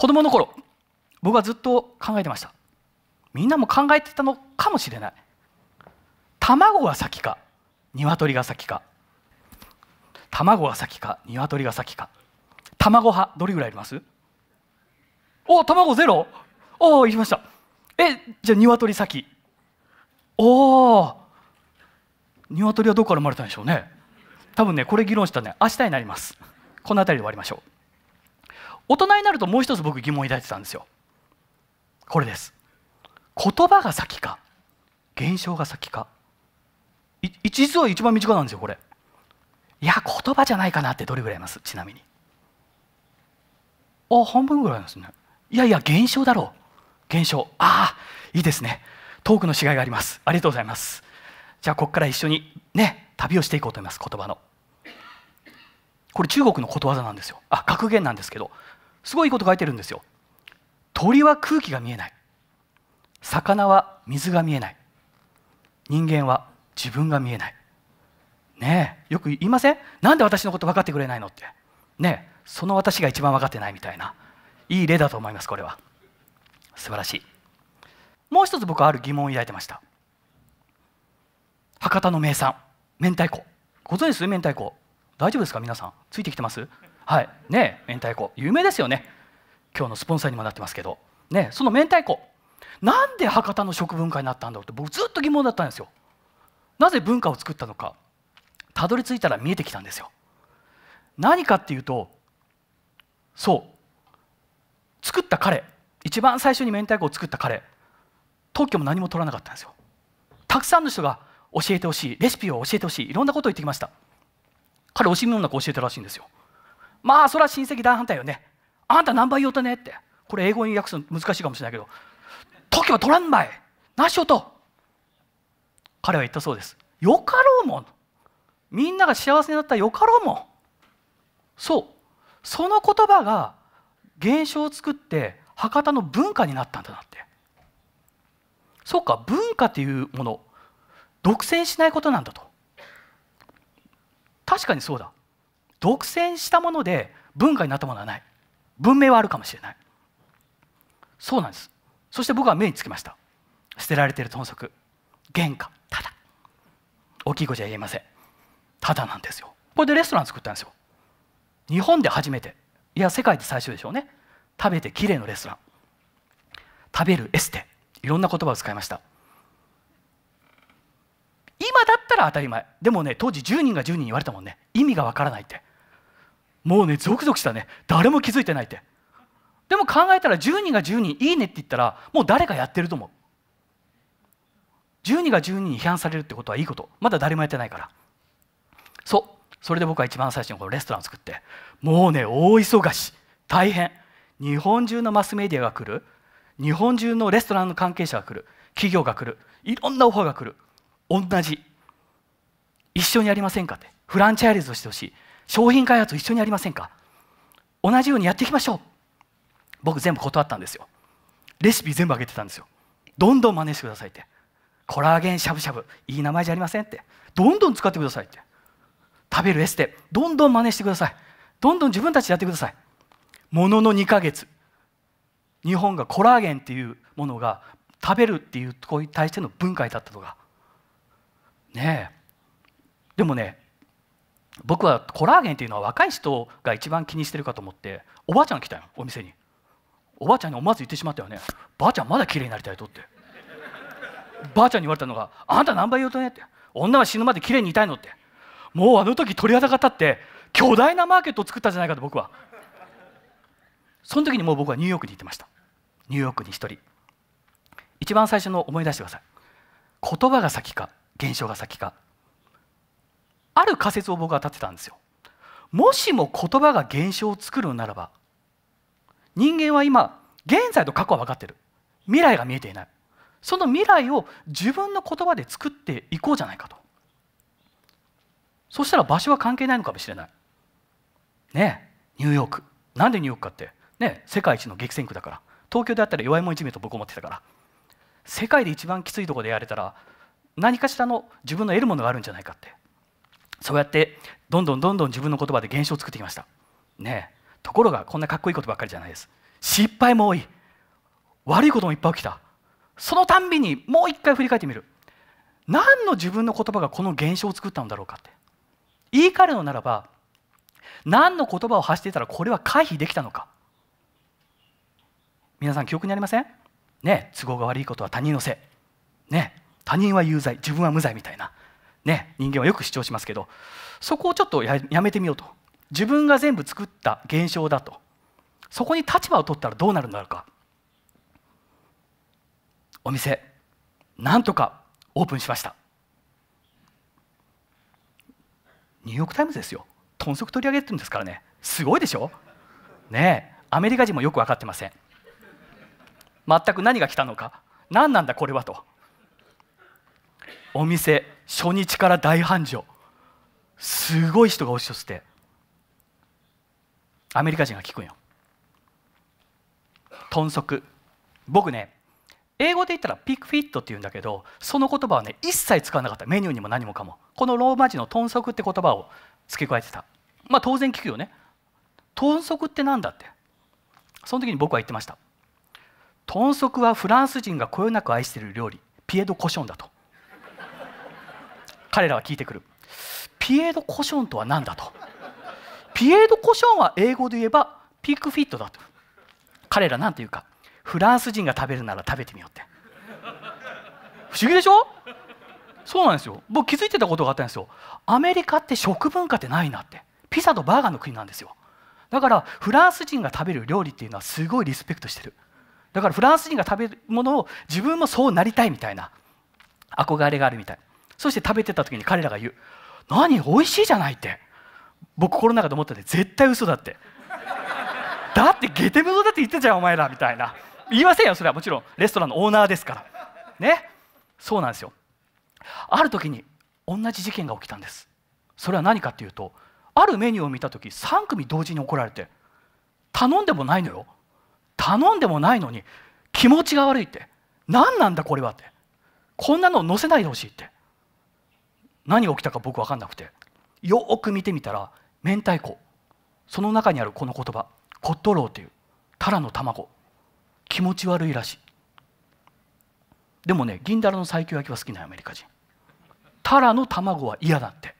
子供の頃僕はずっと考えてましたみんなも考えてたのかもしれない卵が先か鶏が先か卵が先か鶏が先か卵派どれぐらいありますお卵ゼロおおいきましたえじゃあ鶏先おお鶏はどこから生まれたんでしょうね多分ねこれ議論したね明日になりますこの辺りで終わりましょう大人になるともう一つ僕疑問を抱いてたんですよこれです言葉が先か現象が先か実は一番身近なんですよこれいや言葉じゃないかなってどれぐらいいますちなみにあ半分ぐらいですねいやいや現象だろう現象ああいいですねトークのしがいがありますありがとうございますじゃあここから一緒にね旅をしていこうと思います言葉のこれ中国のことわざなんですよあ格言なんですけどすごいこと書いてるんですよ鳥は空気が見えない魚は水が見えない人間は自分が見えないねえよく言いませんなんで私のこと分かってくれないのってねえその私が一番分かってないみたいないい例だと思いますこれは素晴らしいもう一つ僕はある疑問を抱いてました博多の名産明太子ご存知です明太子大丈夫ですか皆さんついてきてますはいね明太子有名ですよね今日のスポンサーにもなってますけどねその明太子なんで博多の食文化になったんだろうって僕ずっと疑問だったんですよなぜ文化を作ったのかたどり着いたら見えてきたんですよ何かっていうとそう作った彼一番最初に明太子を作った彼特許も何も取らなかったんですよたくさんの人が教えてほしいレシピを教えてほしいいろんなことを言ってきました彼惜しみもなく教えたらしいんですよまあそれは親戚大反対よねあんた何倍言うとねってこれ英語に訳すの難しいかもしれないけど時は取らんまいなしよと彼は言ったそうですよかろうもんみんなが幸せになったらよかろうもんそうその言葉が現象を作って博多の文化になったんだなってそうか文化というもの独占しないことなんだと確かにそうだ独占したもので文化になったものはない文明はあるかもしれないそうなんですそして僕は目につきました捨てられている豚足原価ただ大きい子じゃ言えませんただなんですよこれでレストラン作ったんですよ日本で初めていや世界で最初でしょうね食べてきれいのレストラン食べるエステいろんな言葉を使いました今だったら当たり前でもね当時10人が10人言われたもんね意味がわからないってもうねゾクゾクしたね誰も気づいてないってでも考えたら10人が10人いいねって言ったらもう誰かやってると思う10人が10人に批判されるってことはいいことまだ誰もやってないからそうそれで僕は一番最初にこのレストランを作ってもうね大忙し大変日本中のマスメディアが来る日本中のレストランの関係者が来る企業が来るいろんなオファーが来る同じ一緒にやりませんかってフランチャイズをしてほしい商品開発を一緒にやりませんか同じようにやっていきましょう僕全部断ったんですよレシピ全部あげてたんですよどんどん真似してくださいってコラーゲンしゃぶしゃぶいい名前じゃありませんってどんどん使ってくださいって食べるエステどんどん真似してくださいどんどん自分たちでやってくださいものの2ヶ月日本がコラーゲンっていうものが食べるっていうとこに対しての分解だったとかねえでもね僕はコラーゲンっていうのは若い人が一番気にしてるかと思っておばあちゃん来たよお店におばあちゃんに思わず言ってしまったよねばあちゃんまだ綺麗になりたいとってばあちゃんに言われたのがあんた何倍言うとねって女は死ぬまで綺麗にいたいのってもうあの時鳥肌が立って巨大なマーケットを作ったじゃないかと僕はその時にもう僕はニューヨークに行ってましたニューヨークに一人一番最初の思い出してください言葉が先か現象が先かある仮説を僕は立てたんですよもしも言葉が現象を作るならば人間は今現在と過去は分かってる未来が見えていないその未来を自分の言葉で作っていこうじゃないかとそしたら場所は関係ないのかもしれないねニューヨークなんでニューヨークかってね世界一の激戦区だから東京であったら弱いもんいじめと僕思ってたから世界で一番きついとこでやれたら何かしらの自分の得るものがあるんじゃないかってそうやってどんどんどんどん自分の言葉で現象を作ってきましたねところがこんなかっこいいことばっかりじゃないです失敗も多い悪いこともいっぱい起きたそのたんびにもう一回振り返ってみる何の自分の言葉がこの現象を作ったのだろうかって言い換えるのならば何の言葉を発していたらこれは回避できたのか皆さん記憶にありませんね都合が悪いことは他人のせいね他人は有罪自分は無罪みたいなね、人間はよく主張しますけどそこをちょっとやめてみようと自分が全部作った現象だとそこに立場を取ったらどうなるんだろうかお店なんとかオープンしましたニューヨーク・タイムズですよ豚足取り上げてるんですからねすごいでしょねえアメリカ人もよく分かってません全く何が来たのか何なんだこれはとお店初日から大繁盛すごい人が押し寄せてアメリカ人が聞くんよ豚足僕ね英語で言ったらピックフィットって言うんだけどその言葉はね一切使わなかったメニューにも何もかもこのローマ字の豚足って言葉を付け加えてたまあ当然聞くよね豚足って何だってその時に僕は言ってました豚足はフランス人がこよなく愛している料理ピエドコションだと彼らは聞いてくるピエードコションとは何だとピエードコションは英語で言えばピークフィットだと彼ら何て言うかフランス人が食べるなら食べてみようって不思議でしょそうなんですよ僕気づいてたことがあったんですよアメリカって食文化ってないなってピザとバーガーの国なんですよだからフランス人が食べる料理っていうのはすごいリスペクトしてるだからフランス人が食べるものを自分もそうなりたいみたいな憧れがあるみたいそして食べてた時に彼らが言う何美味しいじゃないって僕心の中で思ったんで絶対嘘だってだってゲテムゾだって言ってじゃんお前らみたいな言いませんよそれはもちろんレストランのオーナーですからねそうなんですよある時に同じ事件が起きたんですそれは何かっていうとあるメニューを見た時3組同時に怒られて頼んでもないのよ頼んでもないのに気持ちが悪いって何なんだこれはってこんなの載せないでほしいって何が起きたか僕分かんなくてよく見てみたら明太子その中にあるこの言葉コットローというタラの卵気持ち悪いらしいでもね銀だらの西京焼きは好きなアメリカ人タラの卵は嫌だって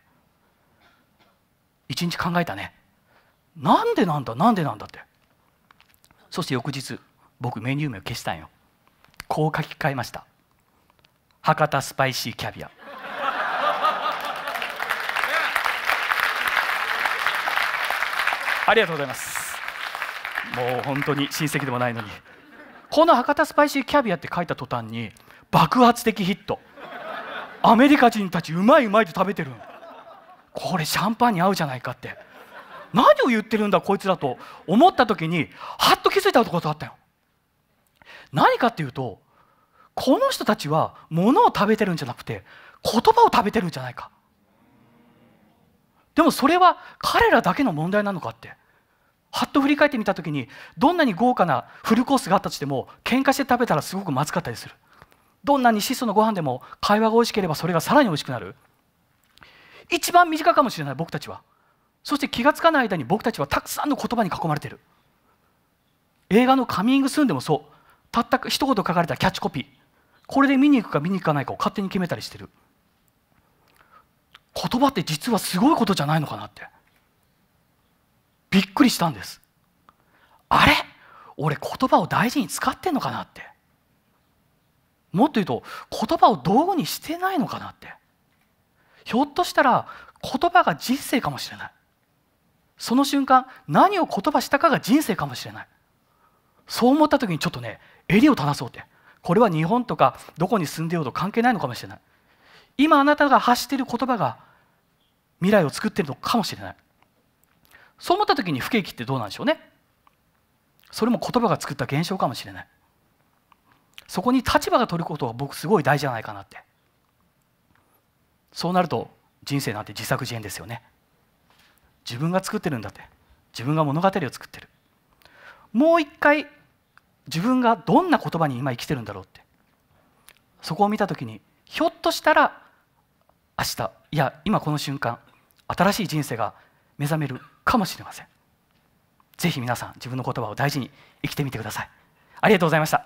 一日考えたねなんでなんだなんでなんだってそして翌日僕メニュー名を消したんよこう書き換えました博多スパイシーキャビアありがとうございますもう本当に親戚でもないのにこの博多スパイシーキャビアって書いた途端に爆発的ヒットアメリカ人たちうまいうまいと食べてるこれシャンパンに合うじゃないかって何を言ってるんだこいつらと思った時にはっと気づいたことがあったよ何かっていうとこの人たちは物を食べてるんじゃなくて言葉を食べてるんじゃないかでもそれは彼らだけの問題なのかってはっと振り返ってみた時にどんなに豪華なフルコースがあったとしても喧嘩して食べたらすごくまずかったりするどんなに質素のご飯でも会話が美味しければそれがさらに美味しくなる一番身近かもしれない僕たちはそして気が付かない間に僕たちはたくさんの言葉に囲まれている映画の「カミングスーン」でもそうたった一言書かれたキャッチコピーこれで見に行くか見に行かないかを勝手に決めたりしてる言葉って実はすごいことじゃないのかなってびっくりしたんですあれ俺言葉を大事に使ってんのかなってもっと言うと言葉を道具にしてないのかなってひょっとしたら言葉が人生かもしれないその瞬間何を言葉したかが人生かもしれないそう思った時にちょっとね襟を正そうってこれは日本とかどこに住んでようと関係ないのかもしれない今あなたが発している言葉が未来を作っているのかもしれないそう思った時に不景気ってどうなんでしょうねそれも言葉が作った現象かもしれないそこに立場が取ることは僕すごい大事じゃないかなってそうなると人生なんて自作自演ですよね自分が作ってるんだって自分が物語を作ってるもう一回自分がどんな言葉に今生きてるんだろうってそこを見た時にひょっとしたら明日いや今この瞬間新しい人生が目覚めるかもしれませんぜひ皆さん自分の言葉を大事に生きてみてくださいありがとうございました